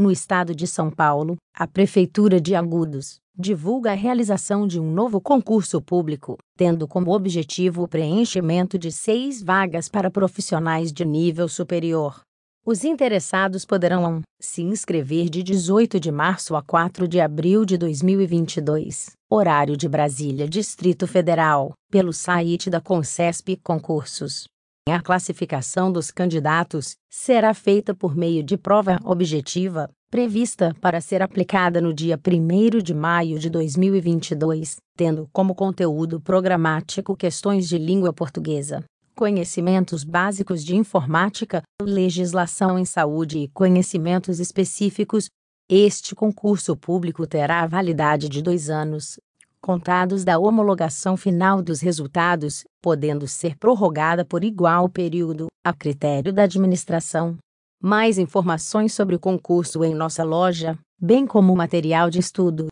No estado de São Paulo, a Prefeitura de Agudos divulga a realização de um novo concurso público, tendo como objetivo o preenchimento de seis vagas para profissionais de nível superior. Os interessados poderão se inscrever de 18 de março a 4 de abril de 2022, horário de Brasília, Distrito Federal, pelo site da Concesp Concursos. A classificação dos candidatos será feita por meio de prova objetiva, prevista para ser aplicada no dia 1 de maio de 2022, tendo como conteúdo programático questões de língua portuguesa, conhecimentos básicos de informática, legislação em saúde e conhecimentos específicos. Este concurso público terá validade de dois anos contados da homologação final dos resultados, podendo ser prorrogada por igual período, a critério da administração. Mais informações sobre o concurso em nossa loja, bem como material de estudo.